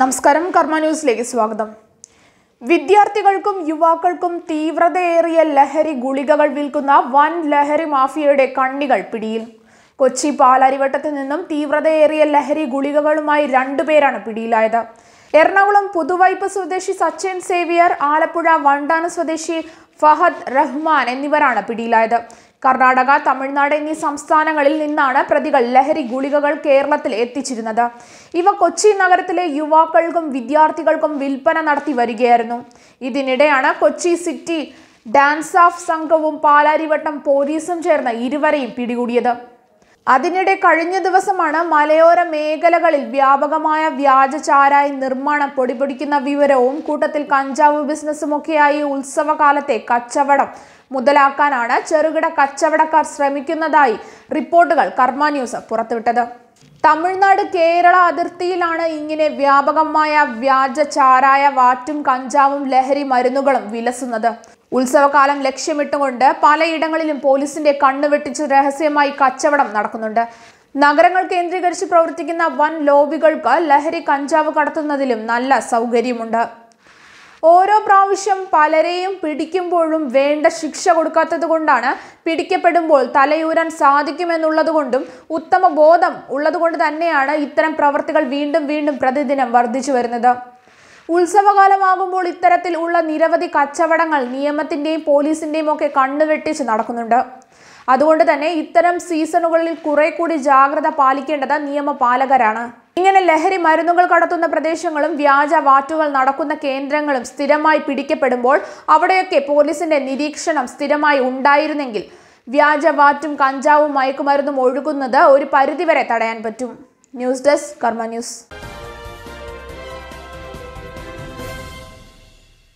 നമസ്കാരം കർമ്മ ന്യൂസിലേക്ക് സ്വാഗതം വിദ്യാർത്ഥികൾക്കും യുവാക്കൾക്കും തീവ്രതയേറിയ ലഹരി ഗുളികകൾ വിൽക്കുന്ന വൻ ലഹരി മാഫിയയുടെ കണ്ണികൾ പിടിയിൽ കൊച്ചി പാലാരിവട്ടത്തിൽ നിന്നും തീവ്രതയേറിയ ലഹരി ഗുളികകളുമായി രണ്ടുപേരാണ് പിടിയിലായത് എറണാകുളം പുതുവൈപ്പ് സ്വദേശി സച്ചിൻ സേവിയർ ആലപ്പുഴ വണ്ടാന സ്വദേശി ഫഹദ് റഹ്മാൻ എന്നിവരാണ് പിടിയിലായത് കർണാടക തമിഴ്നാട് എന്നീ സംസ്ഥാനങ്ങളിൽ നിന്നാണ് പ്രതികൾ ലഹരി ഗുളികകൾ കേരളത്തിൽ എത്തിച്ചിരുന്നത് ഇവ കൊച്ചി നഗരത്തിലെ യുവാക്കൾക്കും വിദ്യാർത്ഥികൾക്കും വിൽപ്പന നടത്തി വരികയായിരുന്നു ഇതിനിടെയാണ് കൊച്ചി സിറ്റി ഡാൻസ് ഓഫ് സംഘവും പാലാരിവട്ടം പോലീസും ചേർന്ന് ഇരുവരെയും പിടികൂടിയത് അതിനിടെ കഴിഞ്ഞ ദിവസമാണ് മലയോര മേഖലകളിൽ വ്യാപകമായ വ്യാജ ചാരായി നിർമ്മാണം പൊടിപൊടിക്കുന്ന വിവരവും കൂട്ടത്തിൽ കഞ്ചാവ് ബിസിനസ്സുമൊക്കെയായി ഉത്സവകാലത്തെ കച്ചവടം മുതലാക്കാനാണ് ചെറുകിട കച്ചവടക്കാർ ശ്രമിക്കുന്നതായി റിപ്പോർട്ടുകൾ കർമ്മ ന്യൂസ് പുറത്തുവിട്ടത് തമിഴ്നാട് കേരള അതിർത്തിയിലാണ് ഇങ്ങനെ വ്യാപകമായ വ്യാജ ചാരായ വാറ്റും കഞ്ചാവും ലഹരി മരുന്നുകളും വിലസുന്നത് ഉത്സവകാലം ലക്ഷ്യമിട്ടുകൊണ്ട് പലയിടങ്ങളിലും പോലീസിന്റെ കണ്ണുവെട്ടിച്ച് രഹസ്യമായി കച്ചവടം നടക്കുന്നുണ്ട് നഗരങ്ങൾ കേന്ദ്രീകരിച്ച് പ്രവർത്തിക്കുന്ന വൻ ലോബികൾക്ക് ലഹരി കഞ്ചാവ് കടത്തുന്നതിലും നല്ല സൗകര്യമുണ്ട് ഓരോ പ്രാവശ്യം പലരെയും പിടിക്കുമ്പോഴും വേണ്ട ശിക്ഷ കൊടുക്കാത്തത് കൊണ്ടാണ് പിടിക്കപ്പെടുമ്പോൾ തലയൂരാൻ സാധിക്കുമെന്നുള്ളതുകൊണ്ടും ഉത്തമ ബോധം ഉള്ളതുകൊണ്ട് തന്നെയാണ് ഇത്തരം പ്രവർത്തികൾ വീണ്ടും വീണ്ടും പ്രതിദിനം വർദ്ധിച്ചു വരുന്നത് ഉത്സവകാലമാകുമ്പോൾ ഇത്തരത്തിൽ ഉള്ള നിരവധി കച്ചവടങ്ങൾ നിയമത്തിൻ്റെയും പോലീസിൻ്റെയും ഒക്കെ കണ്ണുവെട്ടിച്ച് നടക്കുന്നുണ്ട് അതുകൊണ്ട് തന്നെ ഇത്തരം സീസണുകളിൽ കുറെ കൂടി ജാഗ്രത പാലിക്കേണ്ടത് നിയമപാലകരാണ് ഇങ്ങനെ ലഹരി മരുന്നുകൾ കടത്തുന്ന പ്രദേശങ്ങളും വ്യാജ വാറ്റുകൾ നടക്കുന്ന കേന്ദ്രങ്ങളും സ്ഥിരമായി പിടിക്കപ്പെടുമ്പോൾ അവിടെയൊക്കെ പോലീസിന്റെ നിരീക്ഷണം സ്ഥിരമായി ഉണ്ടായിരുന്നെങ്കിൽ വ്യാജ വാറ്റും കഞ്ചാവും മയക്കുമരുന്നും ഒഴുകുന്നത് ഒരു പരിധിവരെ തടയാൻ പറ്റും ന്യൂസ് ഡെസ്ക് കർമ്മ ന്യൂസ്